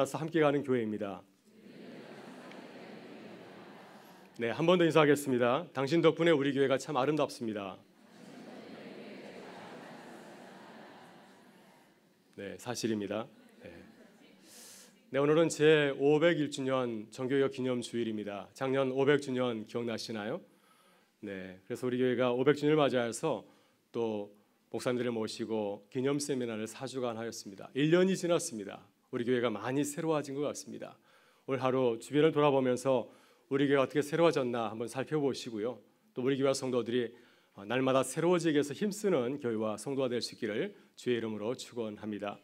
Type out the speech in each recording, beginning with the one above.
따서 함께 가는 교회입니다. 네, 한 번 더 인사하겠습니다. 당신 덕분에 우리 교회가 참 아름답습니다. 네, 사실입니다. 네. 네, 오늘은 제 501주년 정교역 기념 주일입니다. 작년 500주년 기억나시나요? 네, 그래서 우리 교회가 500주년을 맞이해서 또 목사님들을 모시고 기념 세미나를 4주간 하였습니다. 1년이 지났습니다. 우리 교회가 많이 새로워진 것 같습니다. 올 하루 주변을 돌아보면서 우리 교회가 어떻게 새로워졌나 한번 살펴보시고요. 또 우리 교회 성도들이 어, 날마다 새로워지기 위해서 힘쓰는 교회와 성도가 될 수 있기를 주의 이름으로 축원합니다.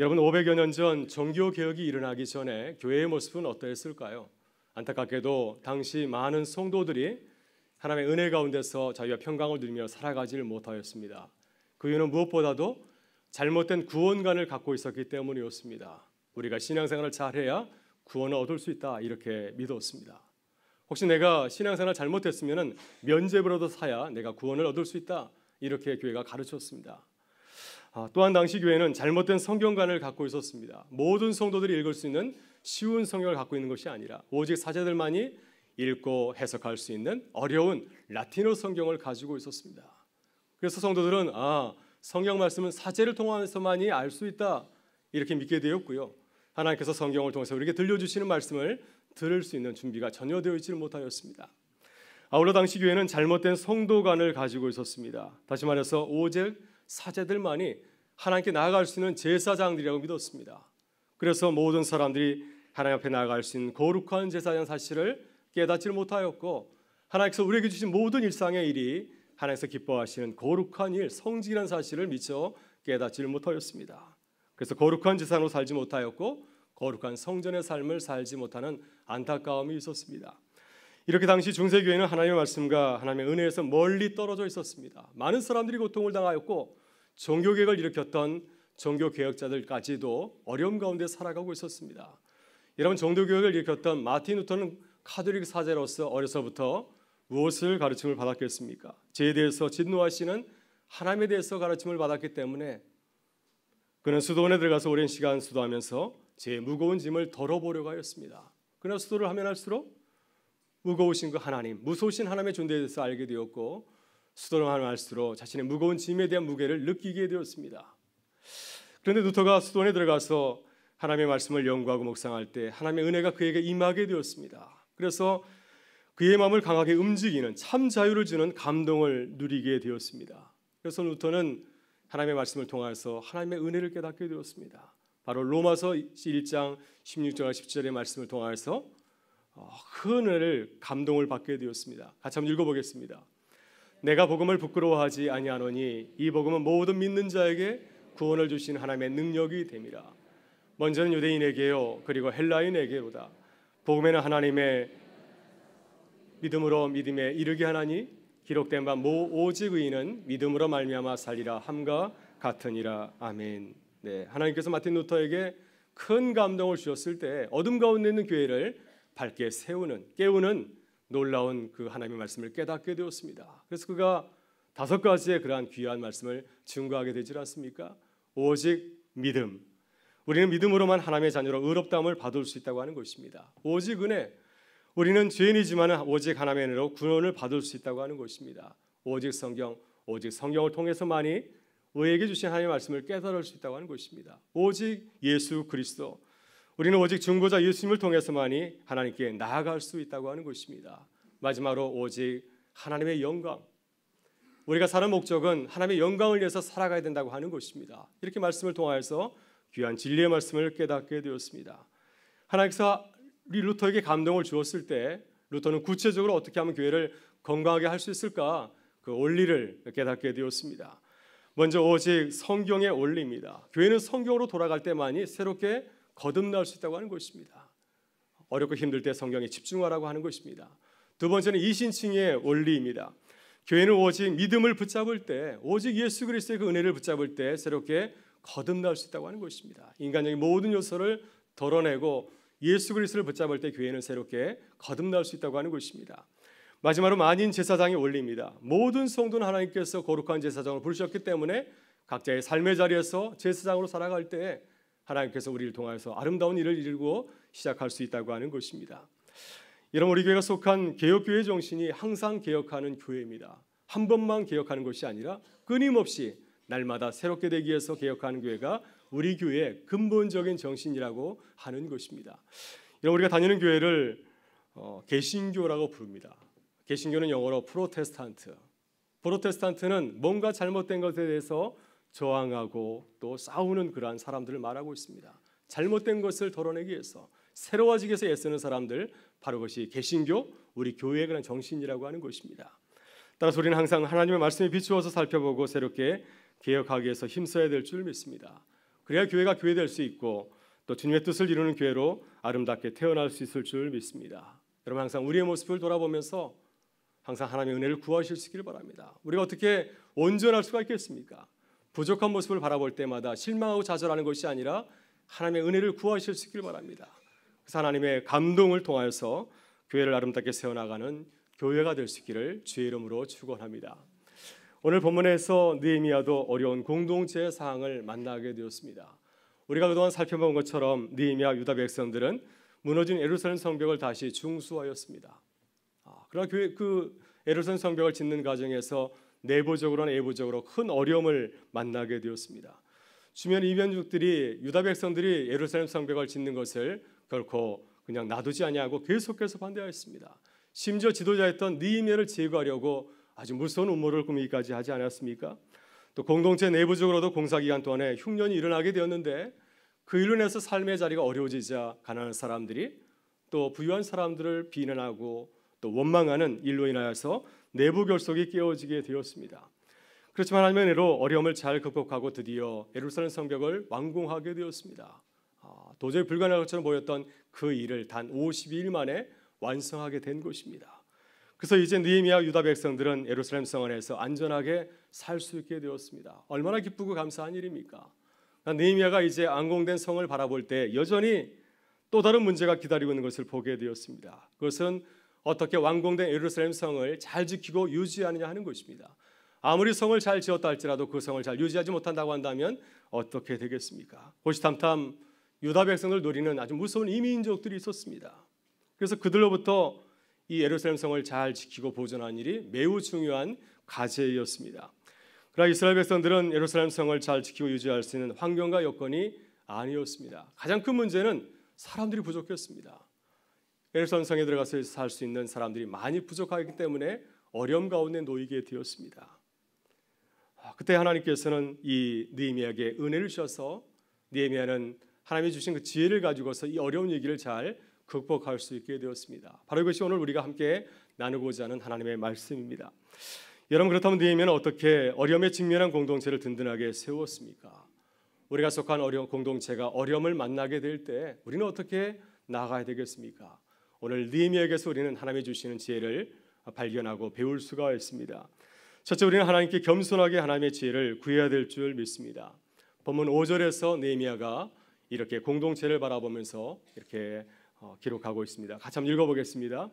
여러분 500여 년 전 종교 개혁이 일어나기 전에 교회의 모습은 어떠했을까요? 안타깝게도 당시 많은 성도들이 하나님의 은혜 가운데서 자유와 평강을 누리며 살아가지를 못하였습니다. 그 이유는 무엇보다도 잘못된 구원관을 갖고 있었기 때문이었습니다. 우리가 신앙생활을 잘해야 구원을 얻을 수 있다 이렇게 믿었습니다. 혹시 내가 신앙생활 잘못했으면 면죄부라도 사야 내가 구원을 얻을 수 있다 이렇게 교회가 가르쳤습니다. 아, 또한 당시 교회는 잘못된 성경관을 갖고 있었습니다. 모든 성도들이 읽을 수 있는 쉬운 성경을 갖고 있는 것이 아니라 오직 사제들만이 읽고 해석할 수 있는 어려운 라틴어 성경을 가지고 있었습니다. 그래서 성도들은 아 성경 말씀은 사제를 통해서만이 알 수 있다 이렇게 믿게 되었고요. 하나님께서 성경을 통해서 우리에게 들려주시는 말씀을 들을 수 있는 준비가 전혀 되어 있지를 못하였습니다. 아울러 당시 교회는 잘못된 성도관을 가지고 있었습니다. 다시 말해서 오직 사제들만이 하나님께 나아갈 수 있는 제사장들이라고 믿었습니다. 그래서 모든 사람들이 하나님 앞에 나아갈 수 있는 거룩한 제사장 사실을 깨닫지를 못하였고 하나님께서 우리에게 주신 모든 일상의 일이 하나님께서 기뻐하시는 거룩한 일, 성직이라는 사실을 미처 깨닫지를 못하였습니다. 그래서 거룩한 재산으로 살지 못하였고 거룩한 성전의 삶을 살지 못하는 안타까움이 있었습니다. 이렇게 당시 중세 교회는 하나님의 말씀과 하나님의 은혜에서 멀리 떨어져 있었습니다. 많은 사람들이 고통을 당하였고 종교 개혁을 일으켰던 종교 개혁자들까지도 어려움 가운데 살아가고 있었습니다. 여러분 종교 개혁을 일으켰던 마틴 루터는 카톨릭 사제로서 어려서부터 무엇을 가르침을 받았겠습니까? 죄에 대해서 진노하시는 하나님에 대해서 가르침을 받았기 때문에 그는 수도원에 들어가서 오랜 시간 수도하면서 제 무거운 짐을 덜어보려고 하였습니다. 그러나 수도를 하면 할수록 무거우신 그 하나님, 무소신 하나님의 존재에 대해서 알게 되었고 수도를 하면 할수록 자신의 무거운 짐에 대한 무게를 느끼게 되었습니다. 그런데 루터가 수도원에 들어가서 하나님의 말씀을 연구하고 묵상할 때 하나님의 은혜가 그에게 임하게 되었습니다. 그래서 그의 마음을 강하게 움직이는 참 자유를 주는 감동을 누리게 되었습니다. 그래서 루터는 하나님의 말씀을 통해서 하나님의 은혜를 깨닫게 되었습니다. 바로 로마서 1장 16절과 10절의 말씀을 통해서 어, 큰 은혜를 감동을 받게 되었습니다. 같이 한번 읽어보겠습니다. 내가 복음을 부끄러워하지 아니하노니 이 복음은 모든 믿는 자에게 구원을 주신 하나님의 능력이 됨이라. 먼저는 유대인에게요 그리고 헬라인에게로다. 복음에는 하나님의 믿음으로 믿음에 이르게 하나니 기록된 바 모 오직 의인은 믿음으로 말미암아 살리라 함과 같으니라 아멘. 네, 하나님께서 마틴 루터에게 큰 감동을 주셨을 때 어둠 가운데 있는 교회를 밝게 세우는 깨우는 놀라운 그 하나님의 말씀을 깨닫게 되었습니다. 그래서 그가 다섯 가지의 그러한 귀한 말씀을 증거하게 되질 않습니까? 오직 믿음. 우리는 믿음으로만 하나님의 자녀로 의롭다함을 받을 수 있다고 하는 것입니다. 오직 은혜. 우리는 죄인이지만 오직 하나님의 은혜로 구원을 받을 수 있다고 하는 것입니다. 오직 성경, 오직 성경을 통해서만이 우리에게 주신 하나님의 말씀을 깨달을 수 있다고 하는 것입니다. 오직 예수 그리스도. 우리는 오직 중보자 예수님을 통해서만이 하나님께 나아갈 수 있다고 하는 것입니다. 마지막으로 오직 하나님의 영광. 우리가 사는 목적은 하나님의 영광을 위해서 살아가야 된다고 하는 것입니다. 이렇게 말씀을 통하여서 귀한 진리의 말씀을 깨닫게 되었습니다. 하나님께서 우리 루터에게 감동을 주었을 때 루터는 구체적으로 어떻게 하면 교회를 건강하게 할 수 있을까 그 원리를 깨닫게 되었습니다. 먼저 오직 성경의 원리입니다. 교회는 성경으로 돌아갈 때만이 새롭게 거듭날 수 있다고 하는 것입니다. 어렵고 힘들 때 성경에 집중하라고 하는 것입니다. 두 번째는 이신칭의 원리입니다. 교회는 오직 믿음을 붙잡을 때, 오직 예수 그리스도의 그 은혜를 붙잡을 때 새롭게 거듭날 수 있다고 하는 것입니다. 인간적인 모든 요소를 덜어내고 예수 그리스도를 붙잡을 때 교회는 새롭게 거듭날 수 있다고 하는 것입니다. 마지막으로 만인 제사장의 원리니다 모든 성도는 하나님께서 거룩한 제사장으 부르셨기 때문에 각자의 삶의 자리에서 제사장으로 살아갈 때 하나님께서 우리를 통하여서 아름다운 일을 이루고 시작할 수 있다고 하는 것입니다. 여러분 우리 교회가 속한 개혁교회 정신이 항상 개혁하는 교회입니다. 한 번만 개혁하는 것이 아니라 끊임없이 날마다 새롭게 되기 위해서 개혁하는 교회가 우리 교회의 근본적인 정신이라고 하는 것입니다. 여러분 우리가 다니는 교회를 어, 개신교라고 부릅니다. 개신교는 영어로 프로테스탄트. 프로테스탄트는 뭔가 잘못된 것에 대해서 저항하고 또 싸우는 그러한 사람들을 말하고 있습니다. 잘못된 것을 덜어내기 위해서 새로워지기 위해서 애쓰는 예 사람들 바로 그것이 개신교 우리 교회의 그런 정신이라고 하는 것입니다. 따라서 우리는 항상 하나님의 말씀에 비추어서 살펴보고 새롭게 개혁하기 위해서 힘써야 될 줄 믿습니다. 그래야 교회가 교회될 수 있고 또 주님의 뜻을 이루는 교회로 아름답게 태어날 수 있을 줄 믿습니다. 여러분 항상 우리의 모습을 돌아보면서 항상 하나님의 은혜를 구하실 수 있기를 바랍니다. 우리가 어떻게 온전할 수가 있겠습니까? 부족한 모습을 바라볼 때마다 실망하고 좌절하는 것이 아니라 하나님의 은혜를 구하실 수 있기를 바랍니다. 그래서 하나님의 감동을 통하여서 교회를 아름답게 세워나가는 교회가 될 수 있기를 주의 이름으로 축원합니다. 오늘 본문에서 느헤미야도 어려운 공동체의 상황을 만나게 되었습니다. 우리가 그동안 살펴본 것처럼 느헤미야 유다 백성들은 무너진 예루살렘 성벽을 다시 중수하였습니다. 아, 그러나 그 예루살렘 성벽을 짓는 과정에서 내부적으로나 외부적으로 큰 어려움을 만나게 되었습니다. 주변 이변족들이 유다 백성들이 예루살렘 성벽을 짓는 것을 결코 그냥 놔두지 아니하고 계속해서 반대하였습니다. 심지어 지도자였던 느헤미야를 제거하려고 아주 무서운 음모를 꾸미기까지 하지 않았습니까? 또 공동체 내부적으로도 공사 기간 동안에 흉년이 일어나게 되었는데 그 일로 인해서 삶의 자리가 어려워지자 가난한 사람들이 또 부유한 사람들을 비난하고 또 원망하는 일로 인하여서 내부 결속이 깨어지게 되었습니다. 그렇지만 하나님로 어려움을 잘 극복하고 드디어 예루살렘 성벽을 완공하게 되었습니다. 아, 도저히 불가능한 것처럼 보였던 그 일을 단 52일 만에 완성하게 된 것입니다. 그래서 이제 느헤미야 유다 백성들은 예루살렘 성 안에서 안전하게 살 수 있게 되었습니다. 얼마나 기쁘고 감사한 일입니까? 느헤미야가 이제 안공된 성을 바라볼 때 여전히 또 다른 문제가 기다리고 있는 것을 보게 되었습니다. 그것은 어떻게 완공된 예루살렘 성을 잘 지키고 유지하느냐 하는 것입니다. 아무리 성을 잘 지었다 할지라도 그 성을 잘 유지하지 못한다고 한다면 어떻게 되겠습니까? 호시탐탐 유다 백성을 노리는 아주 무서운 이민족들이 있었습니다. 그래서 그들로부터 이 예루살렘 성을 잘 지키고 보존한 일이 매우 중요한 과제였습니다. 그러나 이스라엘 백성들은 예루살렘 성을 잘 지키고 유지할 수 있는 환경과 여건이 아니었습니다. 가장 큰 문제는 사람들이 부족했습니다. 예루살렘 성에 들어가서 살 수 있는 사람들이 많이 부족하기 때문에 어려움 가운데 놓이게 되었습니다. 아, 그때 하나님께서는 이 느헤미야에게 은혜를 주셔서 느헤미야는 하나님이 주신 그 지혜를 가지고서 이 어려운 얘기를 잘 극복할 수 있게 되었습니다. 바로 이것이 오늘 우리가 함께 나누고자 하는 하나님의 말씀입니다. 여러분 그렇다면 느헤미는 어떻게 어려움에 직면한 공동체를 든든하게 세웠습니까? 우리가 속한 어려 공동체가 어려움을 만나게 될 때 우리는 어떻게 나아가야 되겠습니까? 오늘 느헤미에게서 우리는 하나님이 주시는 지혜를 발견하고 배울 수가 있습니다. 첫째 우리는 하나님께 겸손하게 하나님의 지혜를 구해야 될 줄 믿습니다. 본문 5절에서 느헤미야가 이렇게 공동체를 바라보면서 이렇게 어, 기록하고 있습니다. 같이 한번 읽어보겠습니다.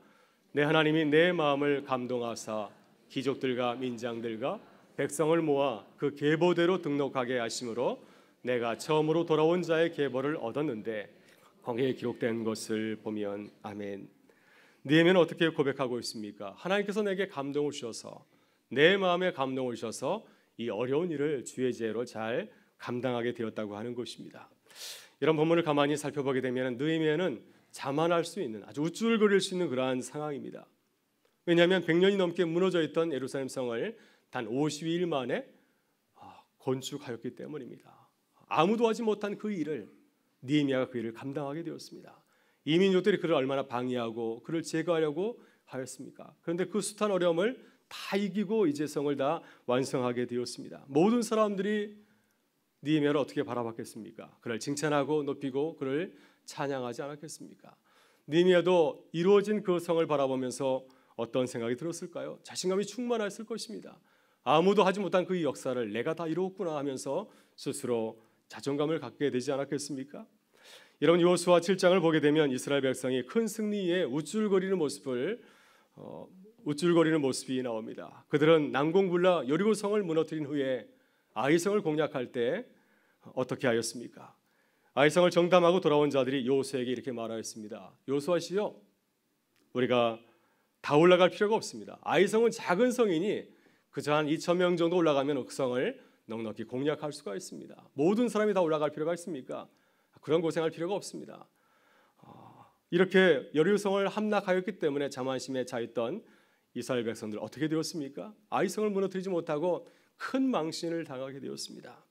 내 하나님이 내 마음을 감동하사 귀족들과 민장들과 백성을 모아 그 계보대로 등록하게 하심으로 내가 처음으로 돌아온 자의 계보를 얻었는데 거기에 기록된 것을 보면 아멘. 니에미는 어떻게 고백하고 있습니까? 하나님께서 내게 감동을 주셔서 내 마음에 감동을 주셔서 이 어려운 일을 주의 제로 잘 감당하게 되었다고 하는 것입니다. 이런 본문을 가만히 살펴보게 되면 느헤미야는 자만할 수 있는 아주 우쭐거릴 수 있는 그러한 상황입니다. 왜냐하면 100년이 넘게 무너져 있던 예루살렘 성을 단 52일 만에 아, 건축하였기 때문입니다. 아무도 하지 못한 그 일을 니에미아가 그 일을 감당하게 되었습니다. 이민족들이 그를 얼마나 방해하고 그를 제거하려고 하였습니까? 그런데 그 숱한 어려움을 다 이기고 이제 성을 다 완성하게 되었습니다. 모든 사람들이 니에미아를 어떻게 바라봤겠습니까? 그를 칭찬하고 높이고 그를 찬양하지 않았겠습니까? 니미아도 이루어진 그 성을 바라보면서 어떤 생각이 들었을까요? 자신감이 충만했을 것입니다. 아무도 하지 못한 그 역사를 내가 다 이루었구나 하면서 스스로 자존감을 갖게 되지 않았겠습니까? 여러분 요수와 7장을 보게 되면 이스라엘 백성이 큰 승리에 우쭐거리는 모습을 어, 우쭐거리는 모습이 나옵니다. 그들은 난공불락 여리고 성을 무너뜨린 후에 아이성을 공략할 때 어떻게 하였습니까? 아이성을 정담하고 돌아온 자들이 요수에게 이렇게 말하였습니다. 요수아 씨요. 우리가 다 올라갈 필요가 없습니다. 아이성은 작은 성이니 그저 한 2천 명 정도 올라가면 옥성을 그 넉넉히 공략할 수가 있습니다. 모든 사람이 다 올라갈 필요가 있습니까? 그런 고생할 필요가 없습니다. 아, 이렇게 여리성을 함락하였기 때문에 자만심에 차있던 이스라엘 백성들 어떻게 되었습니까? 아이성을 무너뜨리지 못하고 큰 망신을 당하게 되었습니다.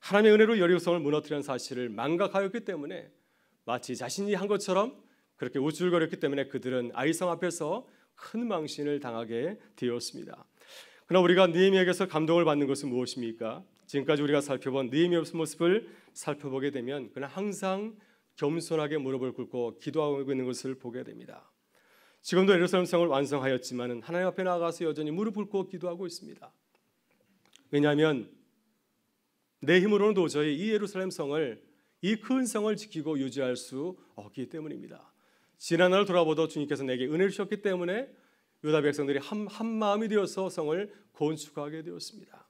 하나님의 은혜로 여리고성을 무너뜨리는 사실을 망각하였기 때문에 마치 자신이 한 것처럼 그렇게 우쭐거렸기 때문에 그들은 아이성 앞에서 큰 망신을 당하게 되었습니다. 그러나 우리가 느헤미야에게서 감동을 받는 것은 무엇입니까? 지금까지 우리가 살펴본 느헤미야의 모습을 살펴보게 되면 그는 항상 겸손하게 무릎을 꿇고 기도하고 있는 것을 보게 됩니다. 지금도 예루살렘 성을 완성하였지만 하나님 앞에 나가서 여전히 무릎 꿇고 기도하고 있습니다. 왜냐하면 내 힘으로는 도저히 이 예루살렘 성을 이 큰 성을 지키고 유지할 수 없기 때문입니다. 지난 날 돌아보도 주님께서 내게 은혜를 주셨기 때문에 유다 백성들이 한, 한 마음이 되어서 성을 건축하게 되었습니다.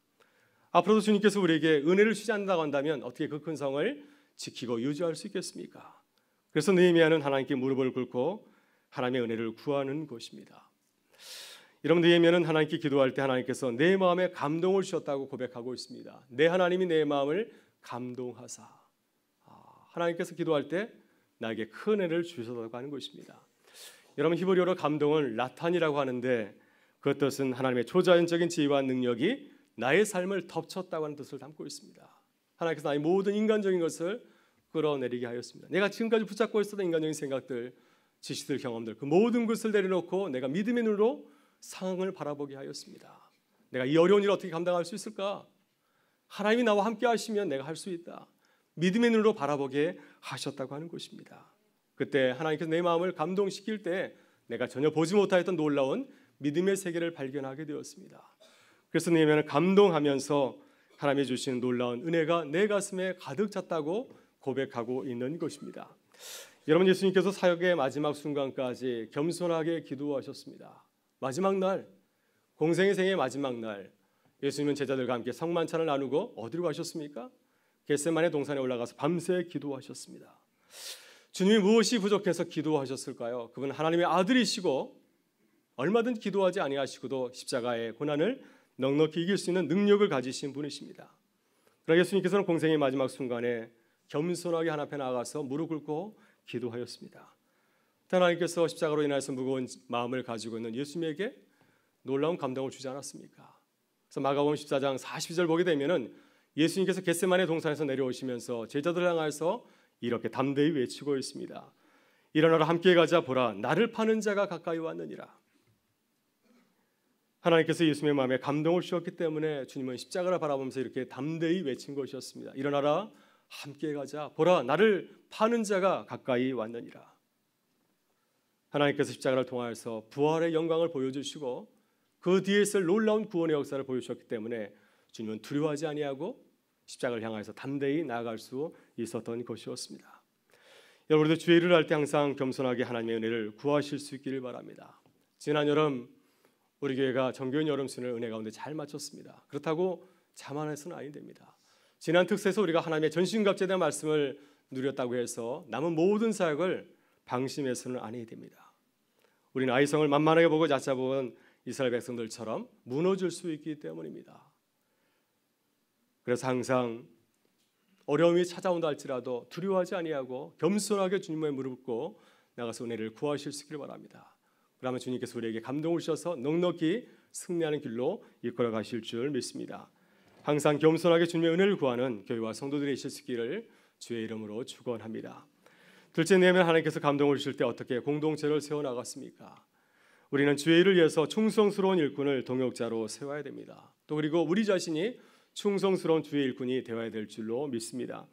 앞으로도 주님께서 우리에게 은혜를 주지 않는다고 한다면 어떻게 그 큰 성을 지키고 유지할 수 있겠습니까? 그래서 느헤미야는 하나님께 무릎을 꿇고 하나님의 은혜를 구하는 것입니다. 여러분들 예면은 하나님께 기도할 때 하나님께서 내 마음에 감동을 주셨다고 고백하고 있습니다. 내 하나님이 내 마음을 감동하사. 아, 하나님께서 기도할 때 나에게 큰 애를 주셨다고 하는 것입니다. 여러분 히브리어로 감동을 라탄이라고 하는데 그 뜻은 하나님의 초자연적인 지혜와 능력이 나의 삶을 덮쳤다고 하는 뜻을 담고 있습니다. 하나님께서 나의 모든 인간적인 것을 끌어내리게 하였습니다. 내가 지금까지 붙잡고 있었던 인간적인 생각들, 지시들, 경험들 그 모든 것을 내려놓고 내가 믿음의 눈으로 상황을 바라보게 하였습니다. 내가 이 어려운 일을 어떻게 감당할 수 있을까? 하나님이 나와 함께 하시면 내가 할 수 있다. 믿음의 눈으로 바라보게 하셨다고 하는 것입니다. 그때 하나님께서 내 마음을 감동시킬 때 내가 전혀 보지 못하였던 놀라운 믿음의 세계를 발견하게 되었습니다. 그래서 내면을 감동하면서 하나님이 주신 놀라운 은혜가 내 가슴에 가득 찼다고 고백하고 있는 것입니다. 여러분 예수님께서 사역의 마지막 순간까지 겸손하게 기도하셨습니다. 마지막 날 공생의 생의 마지막 날 예수님은 제자들과 함께 성만찬을 나누고 어디로 가셨습니까? 겟세만의 동산에 올라가서 밤새 기도하셨습니다. 주님이 무엇이 부족해서 기도하셨을까요? 그분 하나님의 아들이시고 얼마든 기도하지 아니하시고도 십자가의 고난을 넉넉히 이길 수 있는 능력을 가지신 분이십니다. 그러나 예수님께서는 공생의 마지막 순간에 겸손하게 하나 앞에 나가서 무릎 꿇고 기도하였습니다. 하나님께서 십자가로 인하여서 무거운 마음을 가지고 있는 예수님에게 놀라운 감동을 주지 않았습니까? 그래서 마가복음 14장 42절 보게 되면은 예수님께서 겟세마네 동산에서 내려오시면서 제자들 향하여서 이렇게 담대히 외치고 있습니다. 일어나라 함께 가자 보라 나를 파는 자가 가까이 왔느니라. 하나님께서 예수님의 마음에 감동을 주셨기 때문에 주님은 십자가를 바라보면서 이렇게 담대히 외친 것이었습니다. 일어나라 함께 가자 보라 나를 파는 자가 가까이 왔느니라. 하나님께서 십자가를 통하여서 부활의 영광을 보여주시고 그 뒤에 있을 놀라운 구원의 역사를 보여주셨기 때문에 주님은 두려워하지 아니하고 십자가를 향하여서 담대히 나아갈 수 있었던 것이었습니다. 여러분들 주의를 할때 항상 겸손하게 하나님의 은혜를 구하실 수 있기를 바랍니다. 지난 여름 우리 교회가 정교인 여름 순을 은혜 가운데 잘 마쳤습니다. 그렇다고 자만해서는 아니 니다 지난 특세에서 우리가 하나님의 전신갑제에 말씀을 누렸다고 해서 남은 모든 사역을 방심해서는 아니 됩니다. 우리는 아이성을 만만하게 보고 자잡은 이스라엘 백성들처럼 무너질 수 있기 때문입니다. 그래서 항상 어려움이 찾아온다 할지라도 두려워하지 아니하고 겸손하게 주님의 무릎 꿇고 나가서 은혜를 구하실 수 있기를 바랍니다. 그러면 주님께서 우리에게 감동을 주셔서 넉넉히 승리하는 길로 이끌어 가실 줄 믿습니다. 항상 겸손하게 주님의 은혜를 구하는 교회와 성도들이 있을 수 있기를 주의 이름으로 축원합니다. 둘째 내면 하나님께서 감동을 주실 때 어떻게 공동체를 세워 나갔습니까? 우리는 주의 일을 위해서 충성스러운 일꾼을 동역자로 세워야 됩니다. 또 그리고 우리 자신이 충성스러운 주의 일꾼이 되어야 될 줄로 믿습니다.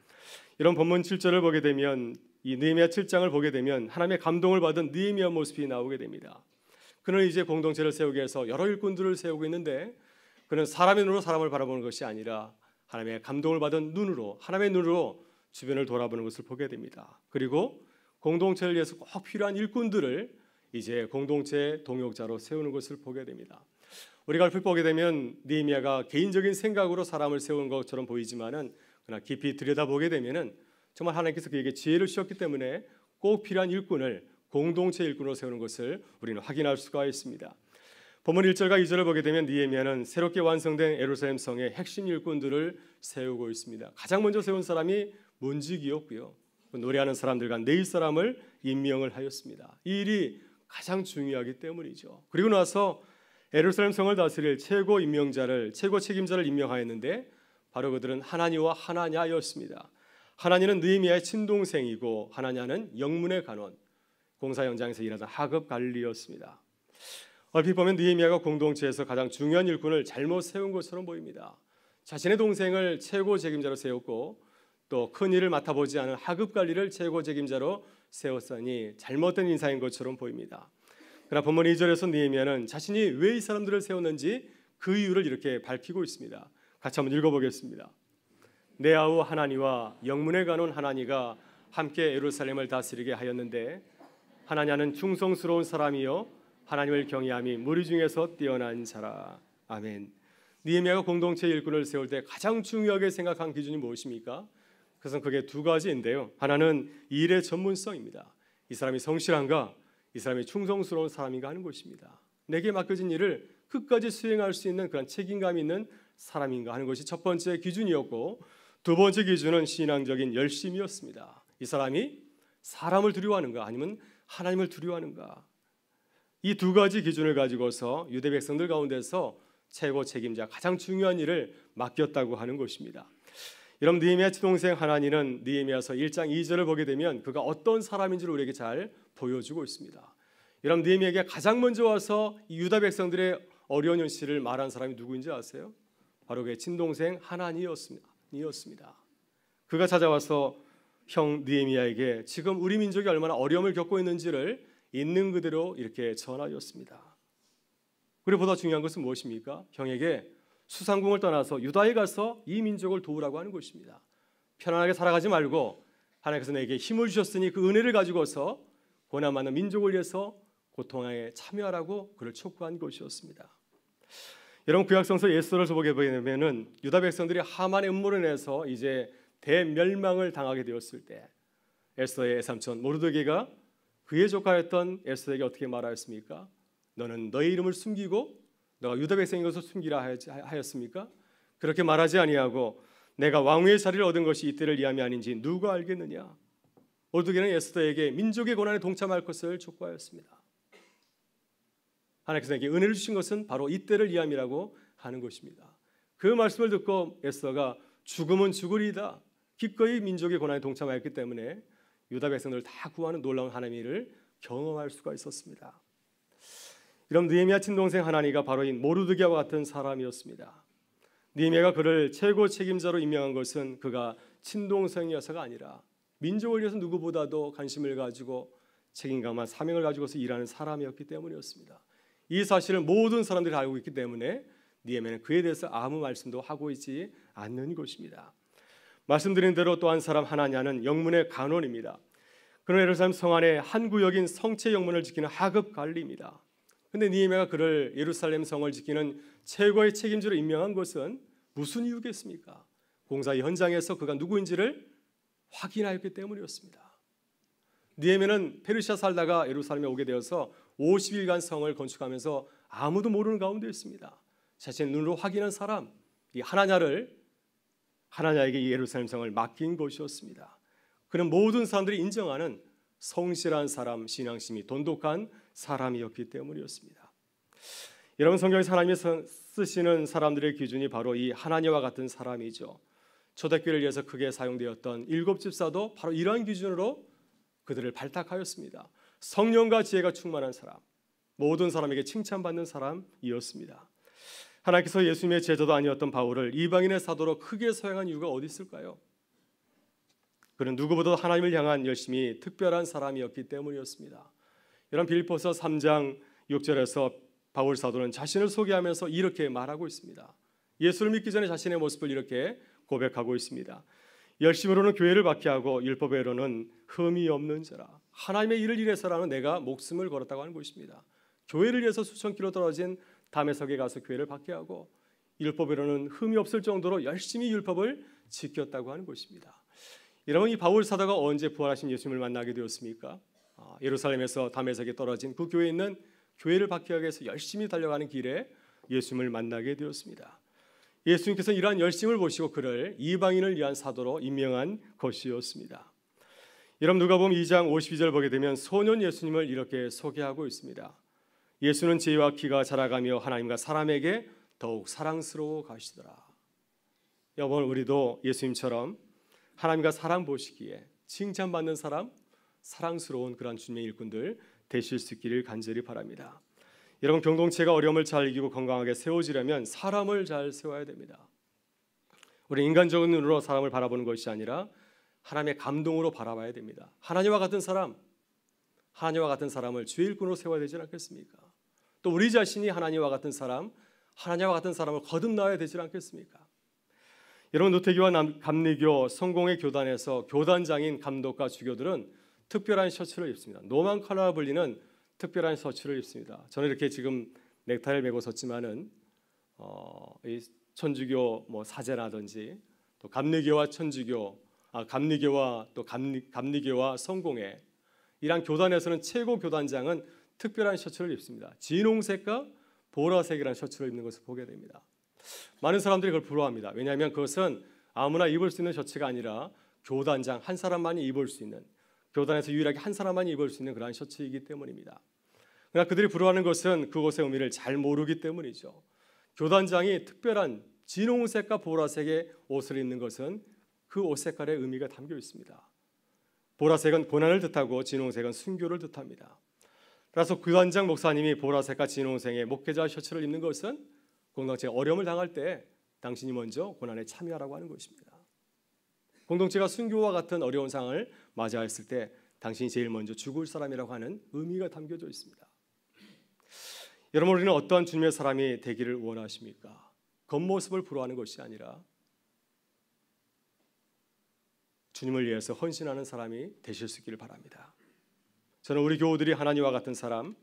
이런 본문 7절을 보게 되면 이 느헤미야 7장을 보게 되면 하나님의 감동을 받은 느헤미야 모습이 나오게 됩니다. 그는 이제 공동체를 세우기 위해서 여러 일꾼들을 세우고 있는데 그는 사람의 눈으로 사람을 바라보는 것이 아니라 하나님의 감동을 받은 눈으로 하나님의 눈으로 주변을 돌아보는 것을 보게 됩니다. 그리고 공동체를 위해서 꼭 필요한 일꾼들을 이제 공동체 동역자로 세우는 것을 보게 됩니다. 우리가 얼핏 보게 되면 니에미아가 개인적인 생각으로 사람을 세운 것처럼 보이지만은 그러나 깊이 들여다보게 되면은 정말 하나님께서 그에게 지혜를 주셨기 때문에 꼭 필요한 일꾼을 공동체 일꾼으로 세우는 것을 우리는 확인할 수가 있습니다. 본문 1절과 2절을 보게 되면 니에미아는 새롭게 완성된 에루살렘 성의 핵심 일꾼들을 세우고 있습니다. 가장 먼저 세운 사람이 문지이었고요 노래하는 사람들과 내일 사람을 임명을 하였습니다. 이 일이 가장 중요하기 때문이죠. 그리고 나서 에루살렘 성을 다스릴 최고 임명자를 최고 책임자를 임명하였는데 바로 그들은 하나니와 하나냐였습니다. 하나니는 느헤미야의 친동생이고 하나냐는 영문의 간원 공사 현장에서 일하던 하급 관리였습니다. 얼핏 보면 느헤미야가 공동체에서 가장 중요한 일꾼을 잘못 세운 것처럼 보입니다. 자신의 동생을 최고 책임자로 세웠고 또큰 일을 맡아보지 않은 하급 관리를 최고 책임자로 세웠으니 잘못된 인사인 것처럼 보입니다. 그러나 본문 2절에서 느헤미야는 자신이 왜 이 사람들을 세웠는지 그 이유를 이렇게 밝히고 있습니다. 같이 한번 읽어보겠습니다. 네아우 하나니와 영문에 가논 하나니가 함께 예루살렘을 다스리게 하였는데 하나냐는 충성스러운 사람이요 하나님을 경외함이 무리 중에서 뛰어난 자라. 아멘. 느헤미야가 공동체 일꾼을 세울 때 가장 중요하게 생각한 기준이 무엇입니까? 그래서 그게 두 가지인데요. 하나는 일의 전문성입니다. 이 사람이 성실한가, 이 사람이 충성스러운 사람인가 하는 것입니다. 내게 맡겨진 일을 끝까지 수행할 수 있는 그런 책임감 있는 사람인가 하는 것이 첫 번째 기준이었고 두 번째 기준은 신앙적인 열심이었습니다. 이 사람이 사람을 두려워하는가 아니면 하나님을 두려워하는가 이 두 가지 기준을 가지고서 유대 백성들 가운데서 최고 책임자 가장 중요한 일을 맡겼다고 하는 것입니다. 여러분 느헤미야 지동생 하나니는 느헤미야서 1장 2절을 보게 되면 그가 어떤 사람인지를 우리에게 잘 보여주고 있습니다. 여러분 느헤미야에게 가장 먼저 와서 유다 백성들의 어려운 현실을 말한 사람이 누구인지 아세요? 바로 그의 친동생 하나니였습니다. 그가 찾아와서 형 느헤미야에게 지금 우리 민족이 얼마나 어려움을 겪고 있는지를 있는 그대로 이렇게 전하였습니다. 그리고 보다 중요한 것은 무엇입니까? 형에게 수상궁을 떠나서 유다에 가서 이 민족을 도우라고 하는 것입니다. 편안하게 살아가지 말고 하나님께서 내게 힘을 주셨으니 그 은혜를 가지고서 고난 많은 민족을 위해서 고통에 참여하라고 그를 촉구한 것이었습니다. 여러분 구약성서 예수를 보게 되면은 유다 백성들이 하만의 음모를 내서 이제 대멸망을 당하게 되었을 때 에서의 삼촌 모르드게가 그의 조카였던 에서에게 어떻게 말하였습니까? 너는 너의 이름을 숨기고 너가 유다 백성인 것을 숨기라 하였습니까? 그렇게 말하지 아니하고 내가 왕후의 자리를 얻은 것이 이때를 이함이 아닌지 누가 알겠느냐? 모두에는 에스더에게 민족의 고난에 동참할 것을 촉구하였습니다. 하나님께서 내게 은혜를 주신 것은 바로 이때를 이함이라고 하는 것입니다. 그 말씀을 듣고 에스더가 죽음은 죽으리다. 기꺼이 민족의 고난에 동참하였기 때문에 유다 백성들을 다 구하는 놀라운 하나님을 경험할 수가 있었습니다. 그럼 느헤미야 친동생 하나니가 바로 이 모르드게와 같은 사람이었습니다. 느헤미야가 그를 최고 책임자로 임명한 것은 그가 친동생이어서가 아니라 민족을 위해서 누구보다도 관심을 가지고 책임감과 사명을 가지고서 일하는 사람이었기 때문이었습니다. 이 사실을 모든 사람들이 알고 있기 때문에 니에메는 그에 대해서 아무 말씀도 하고 있지 않는 것입니다. 말씀드린 대로 또한 사람 하나냐는 영문의 간원입니다. 그는 예루살렘 성안에한 구역인 성체 영문을 지키는 하급 관리입니다. 근데 니에미아가 그를 예루살렘 성을 지키는 최고의 책임지로 임명한 것은 무슨 이유겠습니까? 공사 현장에서 그가 누구인지를 확인하였기 때문이었습니다. 니에미는 페르시아 살다가 예루살렘에 오게 되어서 50일간 성을 건축하면서 아무도 모르는 가운데 있습니다. 자신의 눈으로 확인한 사람, 이 하나냐를 하나냐에게 예루살렘 성을 맡긴 것이었습니다. 그는 모든 사람들이 인정하는 성실한 사람, 신앙심이 돈독한 사람이었기 때문이었습니다. 여러분 성경에 하나님이 쓰시는 사람들의 기준이 바로 이 하나님과 같은 사람이죠. 초대교회를 위해서 크게 사용되었던 일곱 집사도 바로 이러한 기준으로 그들을 발탁하였습니다. 성령과 지혜가 충만한 사람, 모든 사람에게 칭찬받는 사람이었습니다. 하나님께서 예수님의 제자도 아니었던 바울을 이방인의 사도로 크게 사용한 이유가 어디 있을까요? 그는 누구보다 하나님을 향한 열심이 특별한 사람이었기 때문이었습니다. 이런 빌리포서 3장 6절에서 바울 사도는 자신을 소개하면서 이렇게 말하고 있습니다. 예수를 믿기 전에 자신의 모습을 이렇게 고백하고 있습니다. 열심으로는 교회를 박해하고 율법에로는 흠이 없는 자라. 하나님의 일을 위해서라는 내가 목숨을 걸었다고 하는 것입니다. 교회를 위해서 수천 킬로 떨어진 담에석에 가서 교회를 박해하고 율법에로는 흠이 없을 정도로 열심히 율법을 지켰다고 하는 것입니다. 여러분 이 바울 사도가 언제 부활하신 예수님을 만나게 되었습니까? 어, 예루살렘에서 담에색에 떨어진 그 교회에 있는 교회를 박해하기 위해서 열심히 달려가는 길에 예수님을 만나게 되었습니다. 예수님께서 이러한 열심을 보시고 그를 이방인을 위한 사도로 임명한 것이었습니다. 여러분 누가복음 2장 52절 보게 되면 소년 예수님을 이렇게 소개하고 있습니다. 예수는 지혜와 키가 자라가며 하나님과 사람에게 더욱 사랑스러워 가시더라. 여러분 우리도 예수님처럼 하나님과 사람 보시기에 칭찬받는 사람, 사랑스러운 그러한 주님의 일꾼들 되실 수 있기를 간절히 바랍니다. 여러분 공동체가 어려움을 잘 이기고 건강하게 세워지려면 사람을 잘 세워야 됩니다. 우리 인간적인 눈으로 사람을 바라보는 것이 아니라 하나님의 감동으로 바라봐야 됩니다. 하나님과 같은 사람, 하나님과 같은 사람을 주 일꾼으로 세워야 되지 않겠습니까? 또 우리 자신이 하나님과 같은 사람, 하나님과 같은 사람을 거듭나야 되지 않겠습니까? 여러분 노태교와 감리교 성공의 교단에서 교단장인 감독과 주교들은 특별한 셔츠를 입습니다. 노만 컬러라 불리는 특별한 셔츠를 입습니다. 저는 이렇게 지금 넥타이를 메고 섰지만은 어, 천주교 뭐 사제라든지 또 감리교와 천주교 아 감리교와 또 감리, 감리교와 성공회 이란 교단에서는 최고 교단장은 특별한 셔츠를 입습니다. 진홍색과 보라색이라는 셔츠를 입는 것을 보게 됩니다. 많은 사람들이 그걸 부러워합니다. 왜냐하면 그것은 아무나 입을 수 있는 셔츠가 아니라 교단장 한 사람만이 입을 수 있는 교단에서 유일하게 한 사람만 입을 수 있는 그러한 셔츠이기 때문입니다. 그러나 그들이 부러워하는 것은 그것의 의미를 잘 모르기 때문이죠. 교단장이 특별한 진홍색과 보라색의 옷을 입는 것은 그 옷 색깔의 의미가 담겨 있습니다. 보라색은 고난을 뜻하고 진홍색은 순교를 뜻합니다. 따라서 교단장 그 목사님이 보라색과 진홍색의 목회자 셔츠를 입는 것은 공동체 어려움을 당할 때 당신이 먼저 고난에 참여하라고 하는 것입니다. 공동체가 순교와 같은 어려운 상황을 맞이하였을 때 당신이 제일 먼저 죽을 사람이라고 하는 의미가 담겨져 있습니다. 여러분 우리는 어떠한 주님의 사람이 되기를 원하십니까? 겉모습을 부러워하는 것이 아니라 주님을 위해서 헌신하는 사람이 되실 수 있기를 바랍니다. 저는 우리 교우들이 하나님과 같은 사람,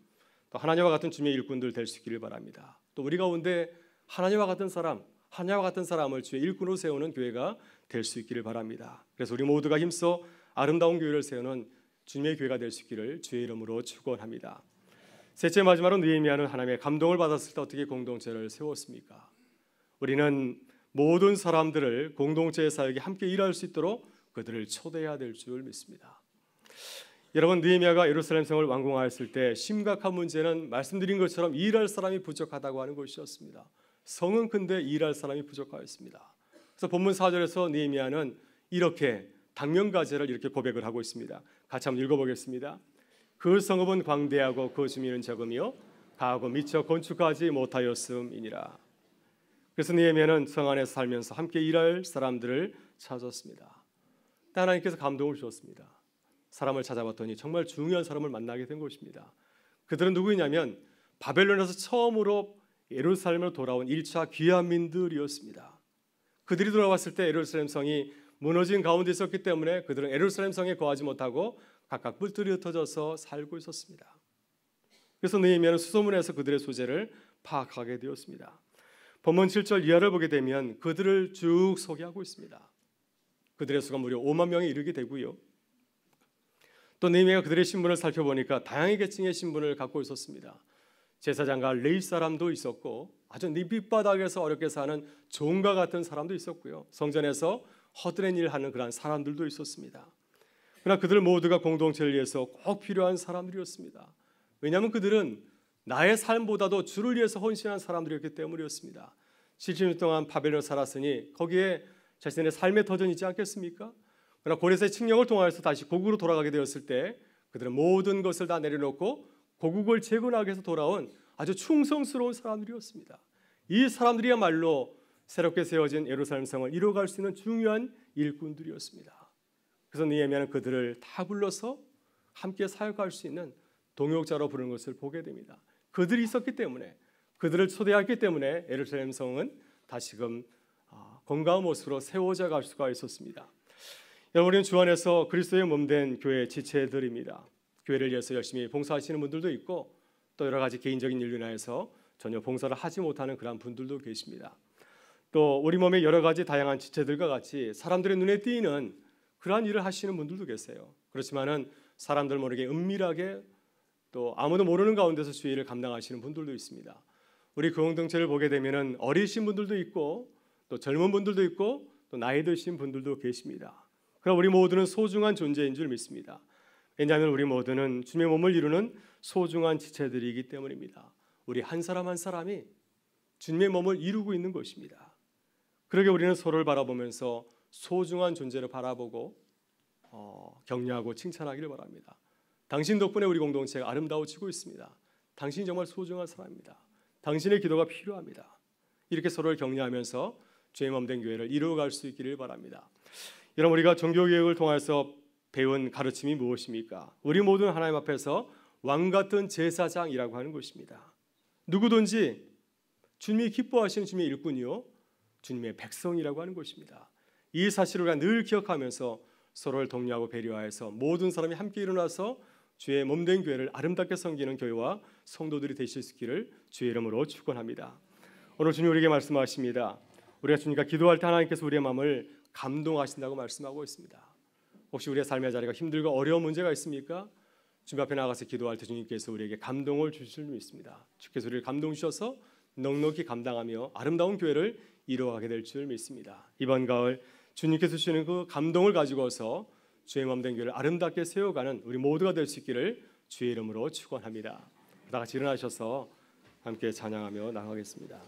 또 하나님과 같은 주님의 일꾼들 될 수 있기를 바랍니다. 또 우리 가운데 하나님과 같은 사람, 하나님과 같은 사람을 주의 일꾼으로 세우는 교회가 될 수 있기를 바랍니다. 그래서 우리 모두가 힘써 아름다운 교회를 세우는 주님의 교회가 될 수 있기를 주의 이름으로 축원합니다. 셋째 마지막으로 느헤미야는 하나님의 감동을 받았을 때 어떻게 공동체를 세웠습니까? 우리는 모든 사람들을 공동체의 사역에 함께 일할 수 있도록 그들을 초대해야 될 줄 믿습니다. 여러분 느헤미야가 예루살렘 성을 완공하였을 때 심각한 문제는 말씀드린 것처럼 일할 사람이 부족하다고 하는 것이었습니다. 성은 근데 일할 사람이 부족하였습니다. 그래서 본문 4절에서 느헤미야는 이렇게 당면가제를 이렇게 고백을 하고 있습니다. 같이 한번 읽어보겠습니다. 그 성읍은 광대하고 그 주민은 적으며 가하고 미처 건축하지 못하였음이니라. 그래서 니에미아는 성 안에서 살면서 함께 일할 사람들을 찾았습니다. 하나님께서 감동을 주었습니다. 사람을 찾아봤더니 정말 중요한 사람을 만나게 된 것입니다. 그들은 누구이냐면 바벨론에서 처음으로 예루살렘으로 돌아온 1차 귀한민들이었습니다. 그들이 돌아왔을 때 예루살렘 성이 무너진 가운데 있었기 때문에 그들은 에루살렘 성에 거하지 못하고 각각 뿔들이 흩어져서 살고 있었습니다. 그래서 느헤미야는 수소문에서 그들의 소재를 파악하게 되었습니다. 본문 7절 이하를 보게 되면 그들을 쭉 소개하고 있습니다. 그들의 수가 무려 5만 명에 이르게 되고요. 또 느헤미야가 그들의 신분을 살펴보니까 다양한 계층의 신분을 갖고 있었습니다. 제사장과 레이 사람도 있었고 아주 네 밑바닥에서 어렵게 사는 종과 같은 사람도 있었고요. 성전에서 허드렛 일을 하는 그런 사람들도 있었습니다. 그러나 그들 모두가 공동체를 위해서 꼭 필요한 사람들이었습니다. 왜냐하면 그들은 나의 삶보다도 주를 위해서 헌신한 사람들이었기 때문이었습니다. 70년 동안 바벨론 살았으니 거기에 자신의 삶의 터전 있지 않겠습니까? 그러나 고레스의 칙령을 통하여서 다시 고국으로 돌아가게 되었을 때 그들은 모든 것을 다 내려놓고 고국을 재건하기 위해서 돌아온 아주 충성스러운 사람들이었습니다. 이 사람들이야말로 새롭게 세워진 예루살렘 성을 이루어갈 수 있는 중요한 일꾼들이었습니다. 그래서 니에미아는 그들을 다 불러서 함께 사역할 수 있는 동역자로 부르는 것을 보게 됩니다. 그들이 있었기 때문에 그들을 초대했기 때문에 예루살렘 성은 다시금 아, 건강한 모습으로 세워져 갈 수가 있었습니다. 여러분 우주 안에서 그리스도의 몸 된 교회 지체들입니다. 교회를 위해서 열심히 봉사하시는 분들도 있고 또 여러 가지 개인적인 일로 인해서 전혀 봉사를 하지 못하는 그런 분들도 계십니다. 또 우리 몸의 여러 가지 다양한 지체들과 같이 사람들의 눈에 띄는 그러한 일을 하시는 분들도 계세요. 그렇지만은 사람들 모르게 은밀하게 또 아무도 모르는 가운데서 주의를 감당하시는 분들도 있습니다. 우리 그 공동체를 보게 되면은 어리신 분들도 있고 또 젊은 분들도 있고 또 나이 드신 분들도 계십니다. 그러나 우리 모두는 소중한 존재인 줄 믿습니다. 왜냐하면 우리 모두는 주님의 몸을 이루는 소중한 지체들이기 때문입니다. 우리 한 사람 한 사람이 주님의 몸을 이루고 있는 것입니다. 그러게 우리는 서로를 바라보면서 소중한 존재를 바라보고 어, 격려하고 칭찬하기를 바랍니다. 당신 덕분에 우리 공동체가 아름다워지고 있습니다. 당신이 정말 소중한 사람입니다. 당신의 기도가 필요합니다. 이렇게 서로를 격려하면서 주의 몸된 교회를 이루어갈 수 있기를 바랍니다. 여러분 우리가 종교교육을 통해서 배운 가르침이 무엇입니까? 우리 모든 하나님 앞에서 왕 같은 제사장이라고 하는 것입니다. 누구든지 주님이 기뻐하시는 주님의 일꾼이요 주님의 백성이라고 하는 것입니다. 이 사실을 우리가 늘 기억하면서 서로를 독려하고 배려하여서 모든 사람이 함께 일어나서 주의 몸 된 교회를 아름답게 섬기는 교회와 성도들이 되실 수 있기를 주의 이름으로 축원합니다. 오늘 주님 우리에게 말씀하십니다. 우리가 주님과 기도할 때 하나님께서 우리의 마음을 감동하신다고 말씀하고 있습니다. 혹시 우리의 삶의 자리가 힘들고 어려운 문제가 있습니까? 주님 앞에 나가서 기도할 때 주님께서 우리에게 감동을 주실 수 있습니다. 주께서 우리를 감동 주셔서 넉넉히 감당하며 아름다운 교회를 이루어가게 될 줄 믿습니다. 이번 가을 주님께서 주시는 그 감동을 가지고서 주의 마된 교를 아름답게 세워가는 우리 모두가 될 수 있기를 주의 이름으로 축원합니다. 다 같이 일어나셔서 함께 찬양하며 나가겠습니다.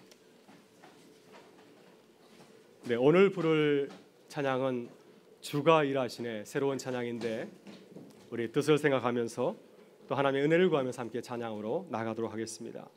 네, 오늘 부를 찬양은 주가 일하시네 새로운 찬양인데 우리 뜻을 생각하면서 또 하나님의 은혜를 구하면서 함께 찬양으로 나가도록 하겠습니다.